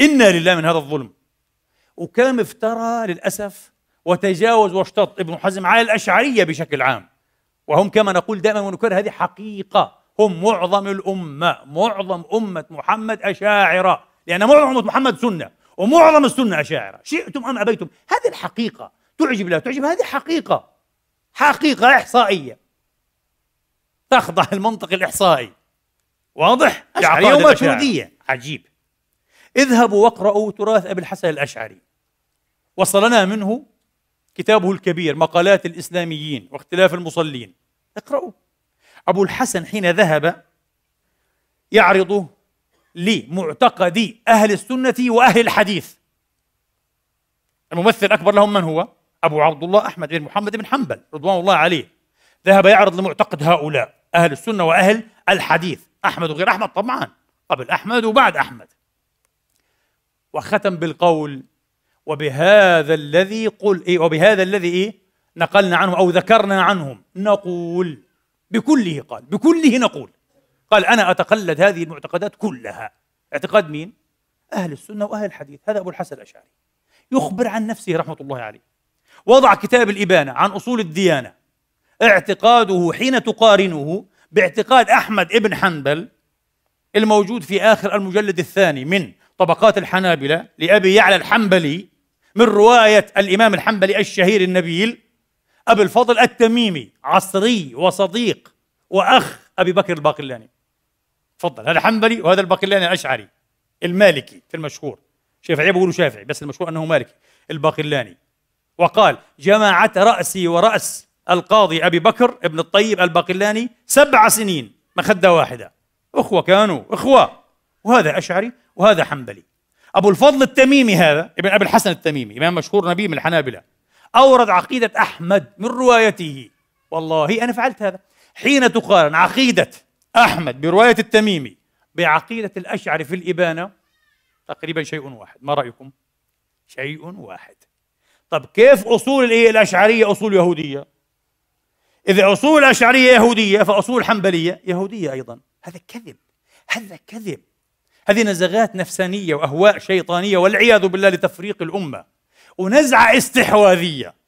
إنا لله من هذا الظلم وكم افترى للأسف وتجاوز واشتط ابن حزم على الأشعرية بشكل عام وهم كما نقول دائما ونكرر هذه حقيقة هم معظم الأمة معظم أمة محمد أشاعرة لأن معظم أمة محمد سنة ومعظم السنة أشاعرة شئتم أم أبيتم هذه الحقيقة تعجب لا تعجب هذه حقيقة حقيقة إحصائية تخضع المنطق الإحصائي واضح؟ أشعرية وماتريدية عجيب اذهبوا واقرأوا تراث أبي الحسن الأشعري وصلنا منه كتابه الكبير مقالات الإسلاميين واختلاف المصلين اقرأوا أبو الحسن حين ذهب يعرض لمعتقد أهل السنة وأهل الحديث الممثل الأكبر لهم من هو؟ أبو عبد الله أحمد بن محمد بن حنبل رضوان الله عليه ذهب يعرض لمعتقد هؤلاء أهل السنة وأهل الحديث أحمد وغير أحمد طبعا قبل أحمد وبعد أحمد وختم بالقول وبهذا الذي قل إيه وبهذا الذي إيه نقلنا عنه أو ذكرنا عنهم نقول بكله قال بكله نقول قال أنا أتقلد هذه المعتقدات كلها اعتقاد مين؟ أهل السنة وأهل الحديث هذا أبو الحسن الأشعري يخبر عن نفسه رحمة الله عليه وضع كتاب الإبانة عن أصول الديانة اعتقاده حين تقارنه باعتقاد أحمد ابن حنبل الموجود في آخر المجلد الثاني من طبقات الحنابلة لأبي يعلى الحنبلي من رواية الإمام الحنبلي الشهير النبيل أبي الفضل التميمي عصري وصديق وأخ أبي بكر الباقلاني تفضل هذا حنبلي وهذا الباقلاني الأشعري المالكي في المشهور شافعي بيقولوا شافعي بس المشهور أنه مالكي الباقلاني وقال جماعة رأسي ورأس القاضي أبي بكر ابن الطيب الباقلاني سبع سنين مخدة واحدة أخوة كانوا أخوة وهذا أشعري وهذا حنبلي أبو الفضل التميمي هذا ابن أبي الحسن التميمي إمام مشهور نبي من الحنابلة أورد عقيدة أحمد من روايته والله أنا فعلت هذا حين تقارن عقيدة أحمد برواية التميمي بعقيدة الأشعري في الإبانة تقريبا شيء واحد ما رأيكم؟ شيء واحد طب كيف أصول الأشعرية أصول يهودية؟ إذا أصول الأشعرية يهودية فأصول الحنبلية يهودية أيضا هذا كذب هذا كذب هذه نزغات نفسانيه واهواء شيطانيه والعياذ بالله لتفريق الامه ونزعه استحواذيه